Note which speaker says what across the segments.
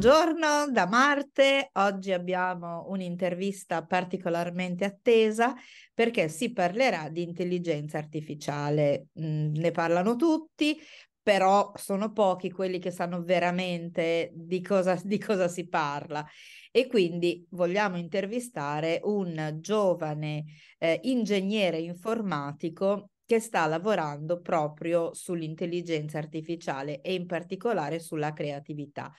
Speaker 1: Buongiorno da Marte, oggi abbiamo un'intervista particolarmente attesa perché si parlerà di intelligenza artificiale. Mm, ne parlano tutti, però sono pochi quelli che sanno veramente di cosa, di cosa si parla e quindi vogliamo intervistare un giovane eh, ingegnere informatico che sta lavorando proprio sull'intelligenza artificiale e in particolare sulla creatività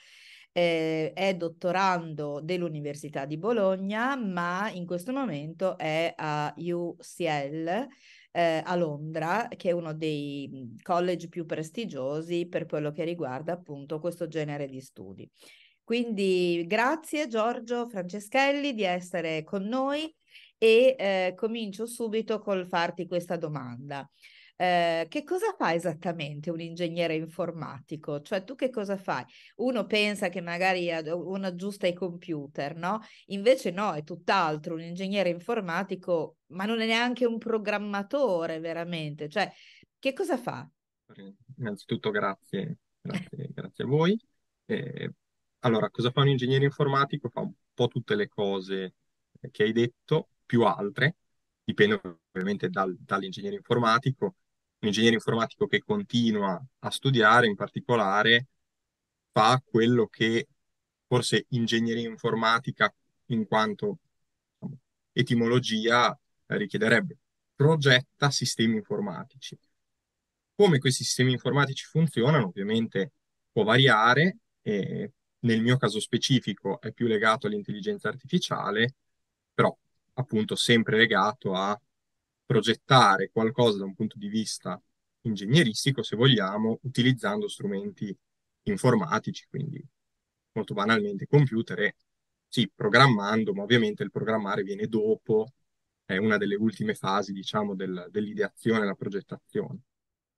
Speaker 1: eh, è dottorando dell'Università di Bologna, ma in questo momento è a UCL. Eh, a Londra, che è uno dei college più prestigiosi per quello che riguarda appunto questo genere di studi. Quindi grazie Giorgio Franceschelli di essere con noi e eh, comincio subito col farti questa domanda. Eh, che cosa fa esattamente un ingegnere informatico? Cioè tu che cosa fai? Uno pensa che magari uno aggiusta i computer, no? Invece no, è tutt'altro, un ingegnere informatico, ma non è neanche un programmatore veramente, cioè che cosa fa?
Speaker 2: Ehm, innanzitutto grazie, grazie, grazie a voi. Eh, allora, cosa fa un ingegnere informatico? Fa un po' tutte le cose eh, che hai detto, più altre, dipende ovviamente dal, dall'ingegnere informatico, un ingegnere informatico che continua a studiare in particolare fa quello che forse ingegneria informatica in quanto diciamo, etimologia richiederebbe, progetta sistemi informatici. Come questi sistemi informatici funzionano ovviamente può variare, e nel mio caso specifico è più legato all'intelligenza artificiale, però appunto sempre legato a progettare qualcosa da un punto di vista ingegneristico, se vogliamo, utilizzando strumenti informatici, quindi molto banalmente computer e sì, programmando, ma ovviamente il programmare viene dopo, è una delle ultime fasi, diciamo, del, dell'ideazione e la progettazione.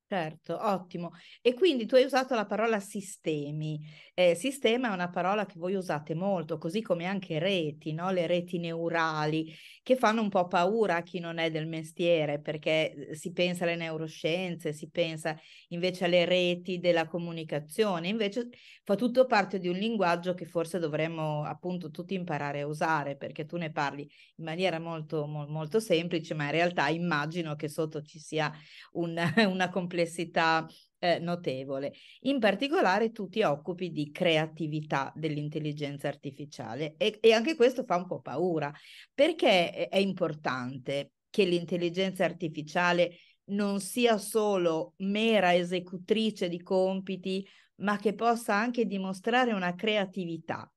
Speaker 1: Certo, ottimo. E quindi tu hai usato la parola sistemi. Eh, sistema è una parola che voi usate molto, così come anche reti, no? le reti neurali, che fanno un po' paura a chi non è del mestiere, perché eh, si pensa alle neuroscienze, si pensa invece alle reti della comunicazione, invece fa tutto parte di un linguaggio che forse dovremmo appunto tutti imparare a usare, perché tu ne parli in maniera molto, mo- molto semplice, ma in realtà immagino che sotto ci sia un, una complessità complessità eh, notevole. In particolare tu ti occupi di creatività dell'intelligenza artificiale e, e anche questo fa un po' paura perché è importante che l'intelligenza artificiale non sia solo mera esecutrice di compiti, ma che possa anche dimostrare una creatività.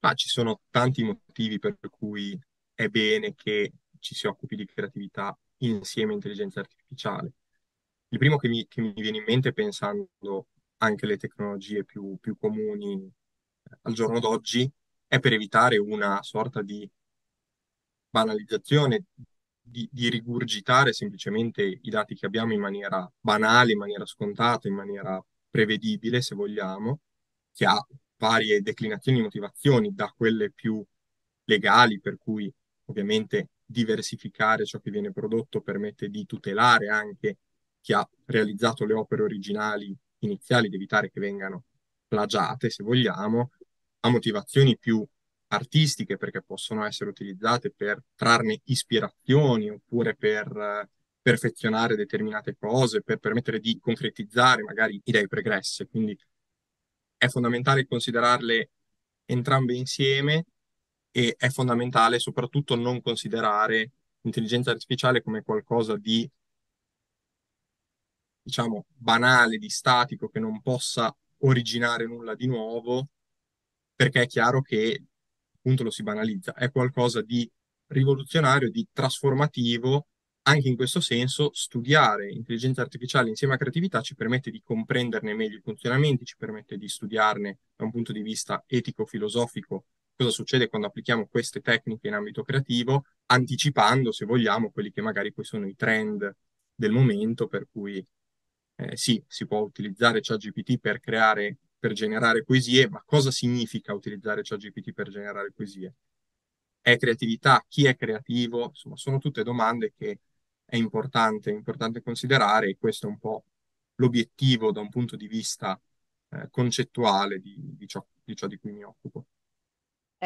Speaker 2: Ah, ci sono tanti motivi per cui è bene che ci si occupi di creatività insieme intelligenza artificiale. Il primo che mi, che mi viene in mente pensando anche alle tecnologie più, più comuni eh, al giorno d'oggi è per evitare una sorta di banalizzazione, di, di, rigurgitare semplicemente i dati che abbiamo in maniera banale, in maniera scontata, in maniera prevedibile, se vogliamo, che ha varie declinazioni e motivazioni, da quelle più legali, per cui ovviamente diversificare ciò che viene prodotto, permette di tutelare anche chi ha realizzato le opere originali iniziali, di evitare che vengano plagiate, se vogliamo, a motivazioni più artistiche perché possono essere utilizzate per trarne ispirazioni oppure per eh, perfezionare determinate cose, per permettere di concretizzare magari idee pregresse. Quindi è fondamentale considerarle entrambe insieme e è fondamentale soprattutto non considerare l'intelligenza artificiale come qualcosa di, diciamo, banale, di statico, che non possa originare nulla di nuovo, perché è chiaro che appunto lo si banalizza, è qualcosa di rivoluzionario, di trasformativo. Anche in questo senso, studiare intelligenza artificiale insieme a creatività ci permette di comprenderne meglio i funzionamenti, ci permette di studiarne da un punto di vista etico-filosofico cosa succede quando applichiamo queste tecniche in ambito creativo, anticipando, se vogliamo, quelli che magari poi sono i trend del momento, per cui eh, sì, si può utilizzare ChatGPT per creare, per generare poesie, ma cosa significa utilizzare ChatGPT per generare poesie? È creatività? Chi è creativo? Insomma, sono tutte domande che è importante, è importante considerare e questo è un po' l'obiettivo da un punto di vista eh, concettuale di, di, ciò, di ciò di cui mi occupo.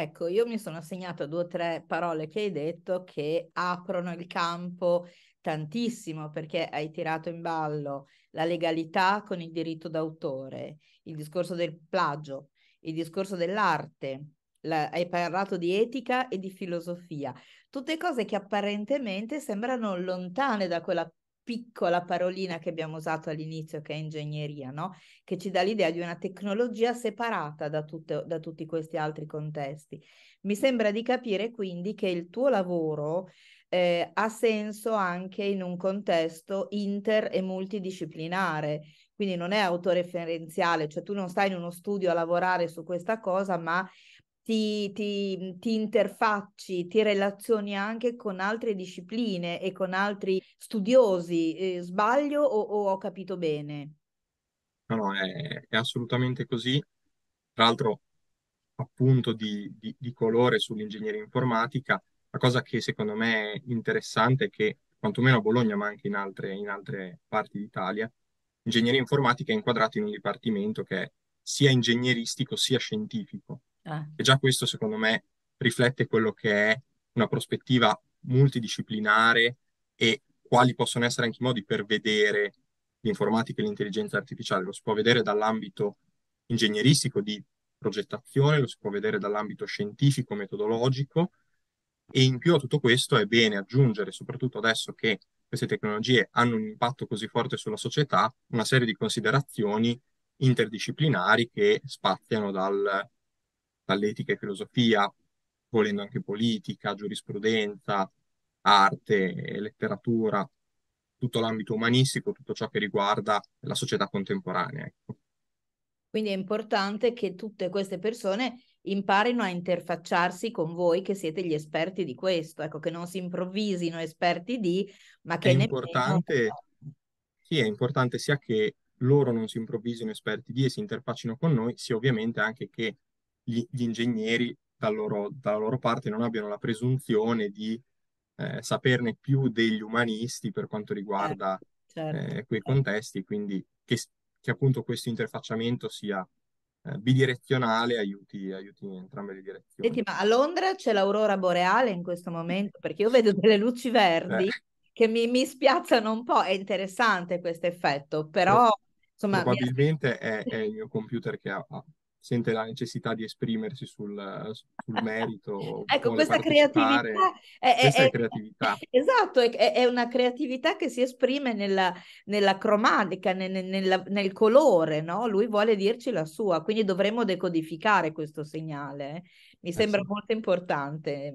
Speaker 1: Ecco, io mi sono segnata due o tre parole che hai detto che aprono il campo tantissimo perché hai tirato in ballo la legalità con il diritto d'autore, il discorso del plagio, il discorso dell'arte, la, hai parlato di etica e di filosofia, tutte cose che apparentemente sembrano lontane da quella piccola parolina che abbiamo usato all'inizio, che è ingegneria, no? che ci dà l'idea di una tecnologia separata da, tutto, da tutti questi altri contesti. Mi sembra di capire quindi che il tuo lavoro eh, ha senso anche in un contesto inter e multidisciplinare, quindi non è autoreferenziale, cioè tu non stai in uno studio a lavorare su questa cosa, ma ti, ti, ti, interfacci, ti relazioni anche con altre discipline e con altri studiosi. Eh, sbaglio o, o, ho capito bene?
Speaker 2: No, no, è, è assolutamente così. Tra l'altro, appunto, di, di, di, colore sull'ingegneria informatica, la cosa che secondo me è interessante è che, quantomeno a Bologna, ma anche in altre, in altre parti d'Italia, l'ingegneria informatica è inquadrata in un dipartimento che è sia ingegneristico sia scientifico eh. E già questo, secondo me, riflette quello che è una prospettiva multidisciplinare e quali possono essere anche i modi per vedere l'informatica e l'intelligenza artificiale. Lo si può vedere dall'ambito ingegneristico di progettazione, lo si può vedere dall'ambito scientifico, metodologico e in più a tutto questo è bene aggiungere, soprattutto adesso che queste tecnologie hanno un impatto così forte sulla società, una serie di considerazioni interdisciplinari che spaziano dal dall'etica e filosofia, volendo anche politica, giurisprudenza, arte letteratura, tutto l'ambito umanistico, tutto ciò che riguarda la società contemporanea. Ecco.
Speaker 1: Quindi è importante che tutte queste persone imparino a interfacciarsi con voi che siete gli esperti di questo, ecco che non si improvvisino esperti di, ma che è importante,
Speaker 2: Sì, è importante sia che loro non si improvvisino esperti di e si interfaccino con noi, sia ovviamente anche che gli, gli ingegneri dal loro, dalla loro parte non abbiano la presunzione di eh, saperne più degli umanisti per quanto riguarda certo, certo. Eh, quei contesti, quindi che, che appunto questo interfacciamento sia eh, bidirezionale aiuti, aiuti, in entrambe le direzioni. Senti, ma a
Speaker 1: Londra c'è l'aurora boreale in questo momento? Perché io vedo delle luci verdi eh. che mi, mi, spiazzano un po', è interessante questo effetto, però... Insomma,
Speaker 2: Probabilmente mia... è, è, il mio computer che ha, ha sente la necessità di esprimersi sul, sul eh, merito. ecco, questa creatività è, questa è, creatività
Speaker 1: Esatto, è, è, una creatività che si esprime nella, nella cromatica, nel, nel, nel colore, no? Lui vuole dirci la sua, quindi dovremmo decodificare questo segnale. Eh? Mi eh sembra sì. molto importante.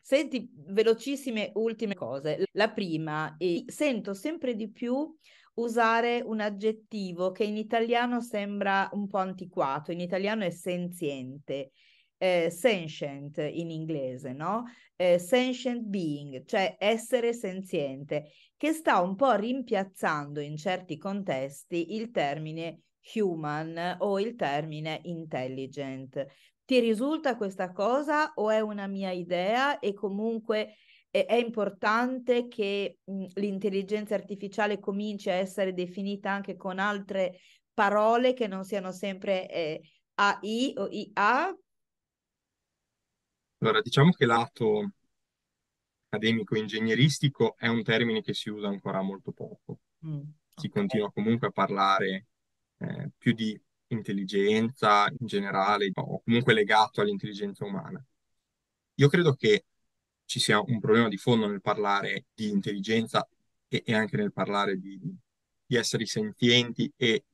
Speaker 1: Senti, velocissime ultime cose. La prima, sento sempre di più usare un aggettivo che in italiano sembra un po' antiquato, in italiano è senziente, eh, sentient in inglese, no? Eh, sentient being, cioè essere senziente, che sta un po' rimpiazzando in certi contesti il termine human o il termine intelligent. Ti risulta questa cosa o è una mia idea e comunque eh, è importante che mh, mhmm, l'intelligenza artificiale cominci a essere definita anche con altre parole che non siano sempre eh, AI o IA?
Speaker 2: Allora, diciamo che lato accademico-ingegneristico è un termine che si usa ancora molto poco. Mm, okay. Si continua comunque a parlare eh, più di intelligenza in generale o comunque legato all'intelligenza umana. Io credo che ci sia un problema di fondo nel parlare di intelligenza e, e anche nel parlare di, di, esseri sentienti e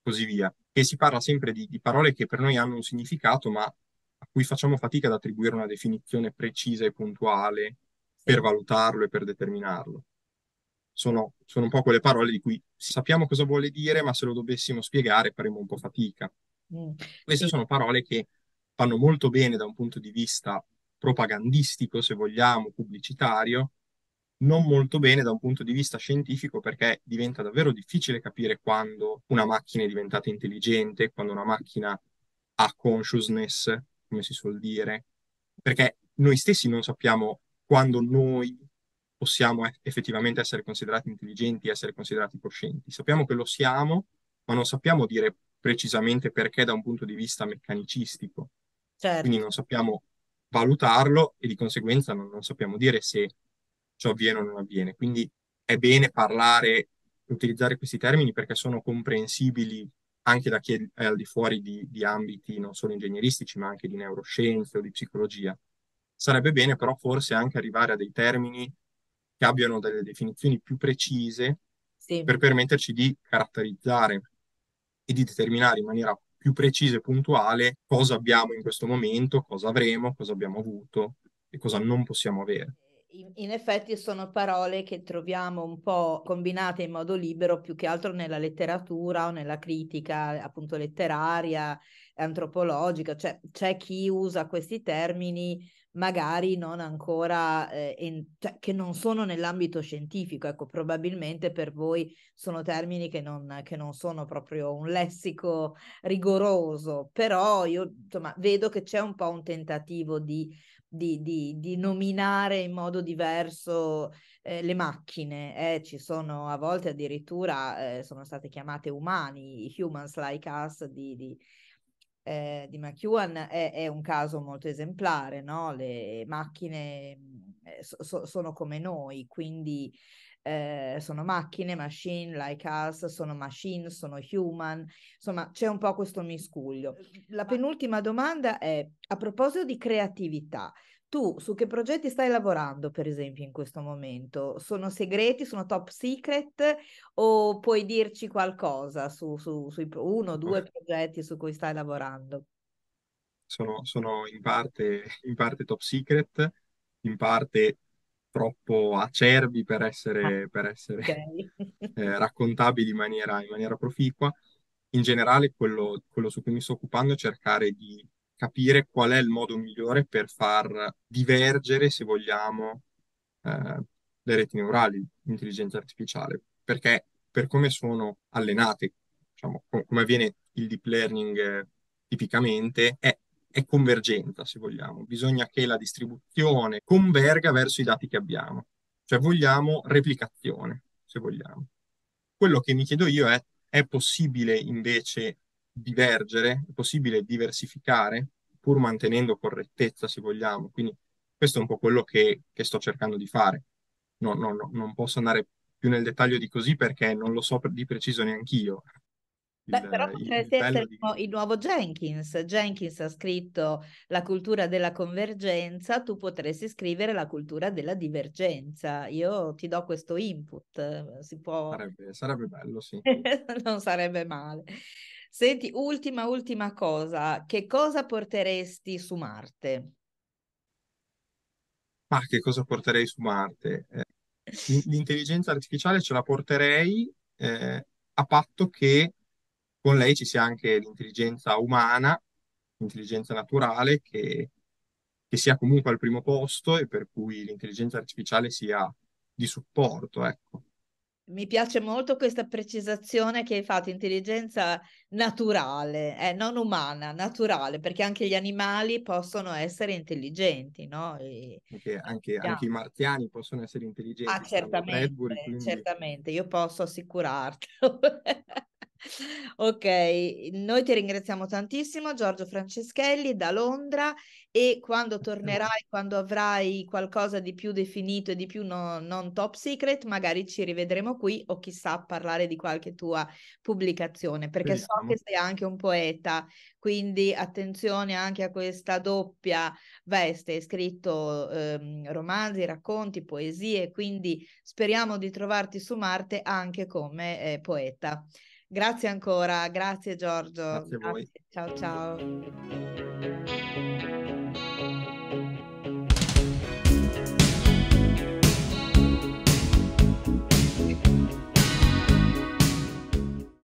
Speaker 2: così via. E si parla sempre di, di parole che per noi hanno un significato, ma a cui facciamo fatica ad attribuire una definizione precisa e puntuale per valutarlo e per determinarlo. Sono, sono, un po' quelle parole di cui sappiamo cosa vuole dire, ma se lo dovessimo spiegare faremmo un po' fatica. Mm. Queste sono parole che fanno molto bene da un punto di vista propagandistico, se vogliamo, pubblicitario, non molto bene da un punto di vista scientifico perché diventa davvero difficile capire quando una macchina è diventata intelligente, quando una macchina ha consciousness, come si suol dire, perché noi stessi non sappiamo quando noi possiamo effettivamente essere considerati intelligenti, essere considerati coscienti. Sappiamo che lo siamo, ma non sappiamo dire precisamente perché da un punto di vista meccanicistico. Certo. Quindi non sappiamo valutarlo e di conseguenza non, non sappiamo dire se ciò avviene o non avviene. Quindi è bene parlare, utilizzare questi termini perché sono comprensibili anche da chi è al di fuori di, di ambiti non solo ingegneristici, ma anche di neuroscienze o di psicologia. Sarebbe bene però forse anche arrivare a dei termini che abbiano delle definizioni più precise sì. per permetterci di caratterizzare e di determinare in maniera più precisa e puntuale cosa abbiamo in questo momento, cosa avremo, cosa abbiamo avuto e cosa non possiamo avere.
Speaker 1: In effetti sono parole che troviamo un po' combinate in modo libero più che altro nella letteratura o nella critica appunto letteraria, antropologica, cioè c'è chi usa questi termini magari non ancora, eh, in, cioè, che non sono nell'ambito scientifico, ecco probabilmente per voi sono termini che non, che non sono proprio un lessico rigoroso, però io insomma vedo che c'è un po' un tentativo di di, di, di nominare in modo diverso eh, le macchine, eh, ci sono a volte addirittura, eh, sono state chiamate umani, humans like us di, di, eh, di McEwan è, è, un caso molto esemplare, no? le macchine mm, eh, so, so, sono come noi, quindi eh, sono macchine, machine, like us, sono machine, sono human, insomma c'è un po' questo miscuglio. Eh, La penultima domanda è a proposito di creatività. Tu su che progetti stai lavorando, per esempio, in questo momento? Sono segreti, sono top secret o puoi dirci qualcosa su, su, su uno o due progetti su cui stai lavorando?
Speaker 2: Sono, sono in, parte, in parte top secret, in parte troppo acerbi per essere, ah, per essere okay. eh, raccontabili in maniera, in maniera, proficua. In generale, quello, quello su cui mi sto occupando è cercare di capire qual è il modo migliore per far divergere, se vogliamo, eh, le reti neurali, l'intelligenza artificiale, perché per come sono allenate, diciamo, com- come avviene il deep learning eh, tipicamente, è è convergenza, se vogliamo. Bisogna che la distribuzione converga verso i dati che abbiamo. Cioè vogliamo replicazione, se vogliamo. Quello che mi chiedo io è, è possibile invece divergere, è possibile diversificare, pur mantenendo correttezza, se vogliamo. Quindi questo è un po' quello che, che sto cercando di fare. No, no, no, non posso andare più nel dettaglio di così perché non lo so di preciso neanch'io. Beh, il, però potrebbe essere di...
Speaker 1: il nuovo Jenkins. Jenkins ha scritto la cultura della convergenza, tu potresti scrivere la cultura della divergenza. Io ti do questo
Speaker 2: input. Si può... sarebbe, sarebbe bello, sì.
Speaker 1: non sarebbe male. Senti, ultima, ultima cosa. Che cosa porteresti su Marte?
Speaker 2: Ah, che cosa porterei su Marte? Eh, l'intelligenza artificiale ce la porterei eh, a patto che con lei ci sia anche l'intelligenza umana, l'intelligenza naturale, che, che sia comunque al primo posto e per cui l'intelligenza artificiale sia di supporto, ecco.
Speaker 1: Mi piace molto questa precisazione che hai fatto, intelligenza naturale, eh, non umana, naturale, perché anche gli animali possono essere intelligenti,
Speaker 2: no? E... Anche, anche, anche, i martiani possono essere intelligenti. Ah, certamente, Bradbury, quindi...
Speaker 1: certamente, io posso assicurartelo. Ok, noi ti ringraziamo tantissimo Giorgio Franceschelli da Londra e quando tornerai, quando avrai qualcosa di più definito e di più no, non top secret, magari ci rivedremo qui o chissà parlare di qualche tua pubblicazione, perché Bellissimo. so che sei anche un poeta, quindi attenzione anche a questa doppia veste, hai scritto ehm, romanzi, racconti, poesie, quindi speriamo di trovarti su Marte anche come eh, poeta. Grazie ancora, grazie Giorgio. Grazie a grazie. Ciao ciao.